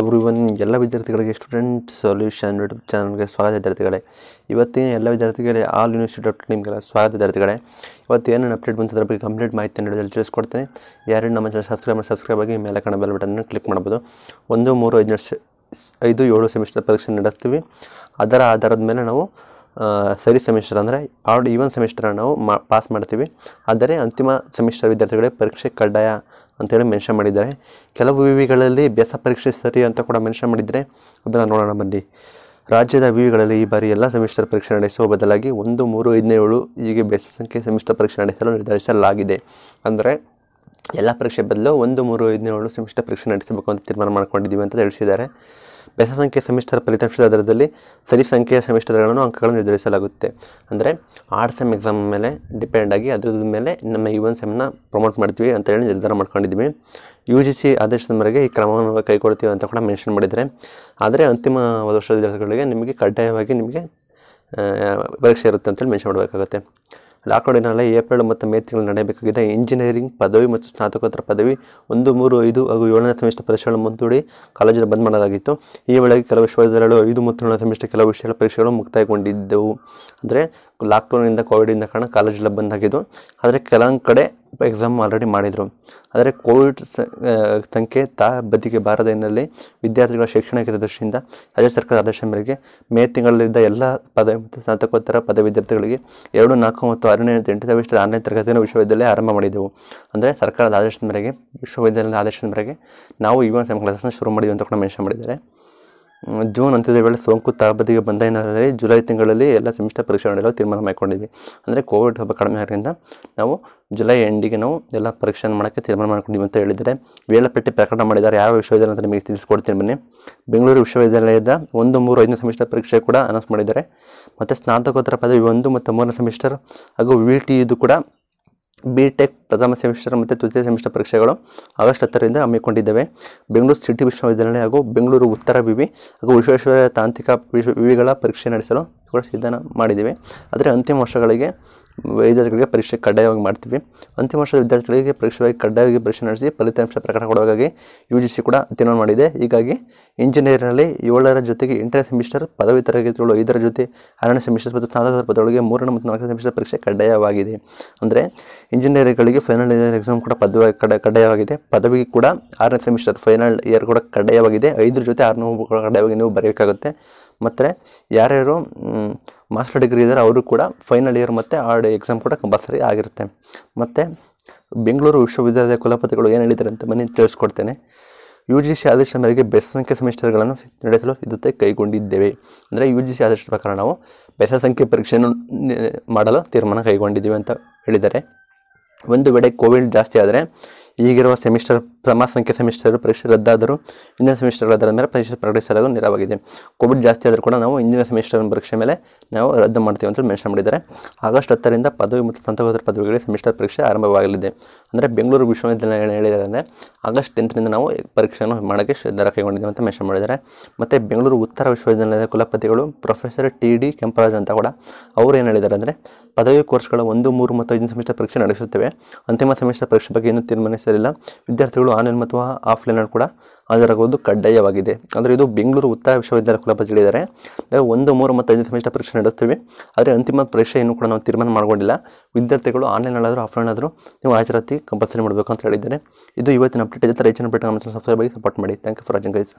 every one ಎಲ್ಲ ವಿದ್ಯಾರ್ಥಿಗಳಿಗೆ student solution YouTube ಚಾನಲ್ಗೆ ಸ್ವಾಗತ ವಿದ್ಯಾರ್ಥಿಗಳೇ ಇವತ್ತಿನ ಎಲ್ಲ ವಿದ್ಯಾರ್ಥಿಗಳೇ ಆಲ್ ಯೂನಿವರ್ಸಿಟಿ ಡಾಟ್ ನಿಮಗೆಲ್ಲ ಸ್ವಾಗತ ವಿದ್ಯಾರ್ಥಿಗಳೇ ಇವತ್ತು ಏನೇನು ಅಪ್ಡೇಟ್ ಬಂತು ಬಗ್ಗೆ ಕಂಪ್ಲೀಟ್ ಮಾಹಿತಿ ನೀಡೋದು ತಿಳಿಸ್ಕೊಡ್ತೇನೆ ಯಾರು ನಮ್ಮ ಚಾನಲ್ ಸಬ್ಸ್ಕ್ರೈಬ್ ಮಾಡಿ ಸಬ್ಸ್ಕ್ರೈಬ್ ಆಗಿ ಮೇಲೆ ಕಣ ಬೆಲ್ ಬಟನ್ನು ಕ್ಲಿಕ್ ಮಾಡ್ಬೋದು ಒಂದು ಮೂರು ಐದು ಐದು ಏಳು ಸೆಮಿಸ್ಟರ್ ಪರೀಕ್ಷೆ ನಡೆಸ್ತೀವಿ ಅದರ ಆಧಾರದ ಮೇಲೆ ನಾವು ಸರಿ ಸೆಮಿಸ್ಟರ್ ಅಂದರೆ ಆರ್ಡ್ ಈವನ್ ಸೆಮಿಸ್ಟರ್ನ ನಾವು ಮಾ ಪಾಸ್ ಮಾಡ್ತೀವಿ ಆದರೆ ಅಂತಿಮ ಸೆಮಿಸ್ಟರ್ ವಿದ್ಯಾರ್ಥಿಗಳೇ ಪರೀಕ್ಷೆ ಕಡ್ಡಾಯ ಅಂತೇಳಿ ಮೆನ್ಷನ್ ಮಾಡಿದ್ದಾರೆ ಕೆಲವು ವಿವಿಗಳಲ್ಲಿ ಬೇಸ ಪರೀಕ್ಷೆ ಸರಿ ಅಂತ ಕೂಡ ಮೆನ್ಷನ್ ಮಾಡಿದರೆ ಅದನ್ನು ನೋಡೋಣ ಬನ್ನಿ ರಾಜ್ಯದ ವಿವಿಗಳಲ್ಲಿ ಈ ಬಾರಿ ಎಲ್ಲ ಸೆಮಿಸ್ಟರ್ ಪರೀಕ್ಷೆ ನಡೆಸುವ ಬದಲಾಗಿ ಒಂದು ಮೂರು ಐದನೇ ಏಳು ಹೀಗೆ ಬೇಸ ಸಂಖ್ಯೆ ಸೆಮಿಸ್ಟರ್ ಪರೀಕ್ಷೆ ನಡೆಸಲು ನಿರ್ಧರಿಸಲಾಗಿದೆ ಅಂದರೆ ಎಲ್ಲ ಪರೀಕ್ಷೆ ಬದಲು ಒಂದು ಮೂರು ಐದನೇ ಏಳು ಸೆಮಿಸ್ಟರ್ ಪರೀಕ್ಷೆ ನಡೆಸಬೇಕು ಅಂತ ತೀರ್ಮಾನ ಮಾಡ್ಕೊಂಡಿದ್ದೀವಿ ಅಂತ ತಿಳಿಸಿದ್ದಾರೆ ಬೆಸ ಸಂಖ್ಯೆಯ ಸೆಮಿಸ್ಟರ್ ಫಲಿತಾಂಶದ ಆಧಾರದಲ್ಲಿ ಸರಿ ಸಂಖ್ಯೆಯ ಸೆಮಿಸ್ಟರ್ಗಳನ್ನು ಅಂಕಗಳನ್ನು ನಿರ್ಧರಿಸಲಾಗುತ್ತೆ ಅಂದರೆ ಆರ್ ಸೆಮ್ ಎಕ್ಸಾಮ್ ಮೇಲೆ ಡಿಪೆಂಡ್ ಆಗಿ ಅದ್ರ ಮೇಲೆ ನಮ್ಮ ಯು ಒನ್ ಸೆಮ್ನ ಪ್ರಮೋಟ್ ಮಾಡ್ತೀವಿ ಅಂತ ಹೇಳಿ ನಿರ್ಧಾರ ಮಾಡ್ಕೊಂಡಿದ್ವಿ ಯು ಜಿ ಸಿ ಆದೇಶದ ಮೇರೆಗೆ ಈ ಕ್ರಮವನ್ನು ಕೈಗೊಳ್ತೀವಿ ಅಂತ ಕೂಡ ಮೆನ್ಷನ್ ಮಾಡಿದರೆ ಆದರೆ ಅಂತಿಮ ವರ್ಷದ ವಿದ್ಯಾರ್ಥಿಗಳಿಗೆ ನಿಮಗೆ ಕಡ್ಡಾಯವಾಗಿ ನಿಮಗೆ ಪರೀಕ್ಷೆ ಇರುತ್ತೆ ಅಂತೇಳಿ ಮೆನ್ಷನ್ ಮಾಡಬೇಕಾಗುತ್ತೆ ಲಾಕ್ಡೌನ್ನಲ್ಲಿ ಏಪ್ರಿಲ್ ಮತ್ತು ಮೇ ತಿಂಗಳು ನಡೆಯಬೇಕಾಗಿದೆ ಇಂಜಿನಿಯರಿಂಗ್ ಪದವಿ ಮತ್ತು ಸ್ನಾತಕೋತ್ತರ ಪದವಿ ಒಂದು ಮೂರು ಐದು ಹಾಗೂ ಏಳನೇ ಸೆಮಿಸ್ಟರ್ ಪರೀಕ್ಷೆಗಳನ್ನು ಮುಂದೂಡಿ ಕಾಲೇಜನ್ನು ಬಂದ್ ಮಾಡಲಾಗಿತ್ತು ಈ ವೇಳೆಗೆ ಕೆಲವು ವಿಶ್ವವಿದ್ಯಾಲಯಗಳು ಐದು ಮತ್ತು ಏಳನೇ ಸೆಮಿಸ್ಟರ್ ಕೆಲವು ವಿಷಯಗಳ ಪರೀಕ್ಷೆಗಳು ಮುಕ್ತಾಯಗೊಂಡಿದ್ದವು ಅಂದರೆ ಲಾಕ್ಡೌನಿಂದ ಕೋವಿಡಿಂದ ಕಾರಣ ಕಾಲೇಜೆಲ್ಲ ಬಂದಾಗಿದ್ದು ಆದರೆ ಕೆಲವೊಂದು ಕಡೆ ಎಕ್ಸಾಮ್ ಆಲ್ರೆಡಿ ಮಾಡಿದರು ಆದರೆ ಕೋವಿಡ್ ಸಂಖ್ಯೆ ತಾ ಬದಿಗೆ ಬಾರದ ಹಿನ್ನೆಲೆ ವಿದ್ಯಾರ್ಥಿಗಳ ಶೈಕ್ಷಣಿಕ ದೃಷ್ಟಿಯಿಂದ ರಾಜ್ಯ ಸರ್ಕಾರದ ಆದೇಶ ಮೇರೆಗೆ ಮೇ ತಿಂಗಳಲ್ಲಿದ್ದ ಎಲ್ಲ ಪದವಿ ಮತ್ತು ಸ್ನಾತಕೋತ್ತರ ಪದವಿ ವಿದ್ಯಾರ್ಥಿಗಳಿಗೆ ಎರಡು ನಾಲ್ಕು ಮತ್ತು ಆರನೇ ಎಂಟು ಸಾವಿರ ಆರನೇ ತರಗತಿಯನ್ನು ವಿಶ್ವವಿದ್ಯಾಲಯ ಆರಂಭ ಮಾಡಿದೆವು ಅಂದರೆ ಸರ್ಕಾರದ ಆದೇಶದ ಮೇರೆಗೆ ವಿಶ್ವವಿದ್ಯಾಲಯದ ಆದೇಶದ ಮೇರೆಗೆ ನಾವು ಈ ಒಂದು ಕ್ಲಾಸನ್ನು ಶುರು ಮಾಡಿದ್ವಿ ಅಂತ ಕೂಡ ಮೆನ್ಷನ್ ಮಾಡಿದ್ದಾರೆ ಜೂನ್ ಅಂತ್ಯದ ವೇಳೆ ಸೋಂಕು ತಾಬದಿಗೆ ಬಂದ ಹಿನ್ನೆಲೆಯಲ್ಲಿ ಜುಲೈ ತಿಂಗಳಲ್ಲಿ ಎಲ್ಲ ಸೆಮಿಸ್ಟರ್ ಪರೀಕ್ಷೆ ನಡೆಯಲು ತೀರ್ಮಾನ ಮಾಡಿಕೊಂಡಿದ್ವಿ ಅಂದರೆ ಕೋವಿಡ್ ಹಬ್ಬ ಕಡಿಮೆ ಆದರಿಂದ ನಾವು ಜುಲೈ ಎಂಡಿಗೆ ನಾವು ಎಲ್ಲ ಪರೀಕ್ಷೆ ಮಾಡೋಕ್ಕೆ ತೀರ್ಮಾನ ಮಾಡಿಕೊಂಡಿವಿ ಅಂತ ಹೇಳಿದರೆ ವೇಳಾಪಟ್ಟಿ ಪ್ರಕರಣ ಮಾಡಿದ್ದಾರೆ ಯಾವ ವಿಶ್ವವಿದ್ಯಾಲಯ ಅಂತ ನಿಮಗೆ ತಿಳಿಸ್ಕೊಡ್ತೀನಿ ಬನ್ನಿ ಬೆಂಗಳೂರು ವಿಶ್ವವಿದ್ಯಾಲಯದ ಒಂದು ಮೂರು ಐದನೇ ಸೆಮಿಸ್ಟರ್ ಪರೀಕ್ಷೆ ಕೂಡ ಅನೌನ್ಸ್ ಮಾಡಿದ್ದಾರೆ ಮತ್ತು ಸ್ನಾತಕೋತ್ತರ ಪದವಿ ಒಂದು ಮತ್ತು ಮೂರನೇ ಸೆಮಿಸ್ಟರ್ ಹಾಗೂ ವಿ ಟಿ ಇದು ಕೂಡ ಬಿ ಟೆಕ್ ಪ್ರಥಮ ಸೆಮಿಸ್ಟರ್ ಮತ್ತು ತೃತೀಯ ಸೆಮಿಸ್ಟರ್ ಪರೀಕ್ಷೆಗಳು ಆಗಸ್ಟ್ ಹತ್ತರಿಂದ ಹಮ್ಮಿಕೊಂಡಿದ್ದೇವೆ ಬೆಂಗಳೂರು ಸಿಟಿ ವಿಶ್ವವಿದ್ಯಾಲಯ ಹಾಗೂ ಬೆಂಗಳೂರು ಉತ್ತರ ವಿವಿ ಹಾಗೂ ವಿಶ್ವೇಶ್ವರ ತಾಂತ್ರಿಕ ವಿಶ್ವ ವಿವಿಗಳ ಪರೀಕ್ಷೆ ನಡೆಸಲು ಕೂಡ ಸಿದ್ಧನ ಮಾಡಿದ್ದೀವಿ ಆದರೆ ಅಂತಿಮ ವರ್ಷಗಳಿಗೆ ವಿದ್ಯಾರ್ಥಿಗಳಿಗೆ ಪರೀಕ್ಷೆ ಕಡ್ಡಾಯವಾಗಿ ಮಾಡ್ತೀವಿ ಅಂತಿಮ ವರ್ಷದ ವಿದ್ಯಾರ್ಥಿಗಳಿಗೆ ಪರೀಕ್ಷೆವಾಗಿ ಕಡ್ಡಾಯವಾಗಿ ಪರೀಕ್ಷೆ ನಡೆಸಿ ಫಲಿತಾಂಶ ಕೊಡುವಾಗಿ ಯು ಜಿ ಸಿ ಕೂಡ ತೀರ್ಮಾನ ಮಾಡಿದೆ ಹೀಗಾಗಿ ಇಂಜಿನಿಯರಿನಲ್ಲಿ ಏಳರ ಜೊತೆಗೆ ಎಂಟನೇ ಸೆಮಿಸ್ಟರ್ ಪದವಿ ತರಗತಿಗಳು ಐದರ ಜೊತೆ ಆರನೇ ಸೆಮಿಸ್ಟರ್ ಮತ್ತು ಸ್ನಾತಕ ಪದಗಳಿಗೆ ಮೂರನೇ ಮತ್ತು ನಾಲ್ಕನೇ ಸೆಮಿಸ್ಟರ್ ಪರೀಕ್ಷೆ ಕಡ್ಡಾಯವಾಗಿದೆ ಅಂದರೆ ಇಂಜಿನಿಯರ್ಗಳಿಗೆ ಫೈನಲ್ ಇಯರ್ ಎಕ್ಸಾಮ್ ಕೂಡ ಪದವಿ ಕಡೆ ಕಡ್ಡಾಯವಾಗಿದೆ ಪದವಿ ಕೂಡ ಆರನೇ ಸೆಮಿಸ್ಟರ್ ಫೈನಲ್ ಇಯರ್ ಕೂಡ ಕಡ್ಡಾಯವಾಗಿದೆ ಐದರ ಜೊತೆ ಕೂಡ ಕಡ್ಡಾಯವಾಗಿ ನೀವು ಬರಬೇಕಾಗುತ್ತೆ ಮತ್ತು ಯಾರ್ಯಾರು ಮಾಸ್ಟರ್ ಡಿಗ್ರಿ ಇದ್ದಾರೆ ಅವರು ಕೂಡ ಫೈನಲ್ ಇಯರ್ ಮತ್ತು ಆ ಎಕ್ಸಾಮ್ ಕೂಡ ಕಂಪಲ್ಸರಿ ಆಗಿರುತ್ತೆ ಮತ್ತು ಬೆಂಗಳೂರು ವಿಶ್ವವಿದ್ಯಾಲಯದ ಕುಲಪತಿಗಳು ಏನು ಹೇಳಿದ್ದಾರೆ ಅಂತ ಬನ್ನಿ ತಿಳಿಸ್ಕೊಡ್ತೇನೆ ಯು ಜಿ ಸಿ ಆದೇಶದ ಮೇರೆಗೆ ಬೆಸಸಂಖ್ಯೆ ಸೆಮಿಸ್ಟರ್ಗಳನ್ನು ನಡೆಸಲು ಇದಕ್ಕೆ ಕೈಗೊಂಡಿದ್ದೇವೆ ಅಂದರೆ ಯು ಜಿ ಸಿ ಆದೇಶದ ಪ್ರಕಾರ ನಾವು ಬೆಸ ಸಂಖ್ಯೆ ಪರೀಕ್ಷೆಯನ್ನು ಮಾಡಲು ತೀರ್ಮಾನ ಕೈಗೊಂಡಿದ್ದೀವಿ ಅಂತ ಹೇಳಿದ್ದಾರೆ ಒಂದು ವೇಳೆ ಕೋವಿಡ್ ಜಾಸ್ತಿ ಆದರೆ ಈಗಿರುವ ಸೆಮಿಸ್ಟರ್ ಸಮಸಂಖ್ಯೆ ಸೆಮಿಸ್ಟರ್ ಪರೀಕ್ಷೆ ರದ್ದಾದರೂ ಇಂದಿನ ಸೆಮಿಸ್ಟರ್ ಅದರ ಮೇಲೆ ಪರೀಕ್ಷೆ ಪ್ರಕಟಿಸಲು ನೆರವಾಗಿದೆ ಕೋವಿಡ್ ಜಾಸ್ತಿ ಆದರೂ ಕೂಡ ನಾವು ಇಂದಿನ ಸೆಮಿಸ್ಟರ್ ಪರೀಕ್ಷೆ ಮೇಲೆ ನಾವು ರದ್ದು ಮಾಡ್ತೀವಿ ಅಂತ ಮೆನ್ಷನ್ ಮಾಡಿದ್ದಾರೆ ಆಗಸ್ಟ್ ಹತ್ತರಿಂದ ಪದವಿ ಮತ್ತು ತಂತ್ರಜ್ಞಾನ ಪದವಿಗಳಿಗೆ ಸೆಮಿಸ್ಟರ್ ಪರೀಕ್ಷೆ ಆರಂಭವಾಗಲಿದೆ ಅಂದರೆ ಬೆಂಗಳೂರು ವಿಶ್ವವಿದ್ಯಾಲಯ ಹೇಳಿದ್ದಾರೆ ಅಂದರೆ ಆಗಸ್ಟ್ ಟೆಂತ್ನಿಂದ ನಾವು ಪರೀಕ್ಷೆಯನ್ನು ಮಾಡೋಕ್ಕೆ ನಿರ್ಧಾರ ಕೈಗೊಂಡಿದ್ದೀವಿ ಅಂತ ಮೆನ್ಷನ್ ಮಾಡಿದ್ದಾರೆ ಮತ್ತು ಬೆಂಗಳೂರು ಉತ್ತರ ವಿಶ್ವವಿದ್ಯಾಲಯದ ಕುಲಪತಿಗಳು ಪ್ರೊಫೆಸರ್ ಟಿ ಡಿ ಕೆಂಪರಾಜ್ ಅಂತ ಕೂಡ ಅವರು ಏನು ಹೇಳಿದ್ದಾರೆ ಅಂದರೆ ಪದವಿ ಕೋರ್ಸ್ಗಳ ಒಂದು ಮೂರು ಮತ್ತು ಐದನೇ ಸೆಮಿಸ್ಟರ್ ಪರೀಕ್ಷೆ ನಡೆಸುತ್ತೇವೆ ಅಂತಿಮ ಸೆಮಿಸ್ಟರ್ ಪರೀಕ್ಷೆ ಬಗ್ಗೆ ಇನ್ನೂ ತೀರ್ಮಾನಿಸಲಿಲ್ಲ ವಿದ್ಯಾರ್ಥಿಗಳು ಆನ್ಲೈನ್ ಮತ್ತು ಆಫ್ಲೈನಲ್ಲಿ ಕೂಡ ಹಾಜರಾಗುವುದು ಕಡ್ಡಾಯವಾಗಿದೆ ಅಂದರೆ ಇದು ಬೆಂಗಳೂರು ಉತ್ತರ ವಿಶ್ವವಿದ್ಯಾಲಯ ಕುಲಪ ಹೇಳಿದ್ದಾರೆ ನಾವು ಒಂದು ಮೂರು ಮತ್ತು ಐದನೇ ಸೆಮಿಸ್ಟರ್ ಪರೀಕ್ಷೆ ನಡೆಸ್ತೀವಿ ಆದರೆ ಅಂತಿಮ ಪರೀಕ್ಷೆಯನ್ನು ಕೂಡ ನಾವು ತೀರ್ಮಾನ ಮಾಡಿಕೊಂಡಿಲ್ಲ ವಿದ್ಯಾರ್ಥಿಗಳು ಆಫ್ಲೈನ್ ಆದರೂ ನೀವು ಹಾಜರಾತಿ ಕಂಪಲ್ಸರಿ ಮಾಡಬೇಕು ಅಂತ ಹೇಳಿದ್ದಾರೆ ಇದು ಇವತ್ತಿನ ಅಪ್ಡೇಟ್ ಇದೆ ಹೆಚ್ಚಿನ ಅಪ್ಡೇಟ್ ನಮ್ಮ ಸಬ್ಸ್ಕ್ರೈಬ್ ಆಗಿ ಸಪೋರ್ಟ್ ಮಾಡಿ thank you for watching guys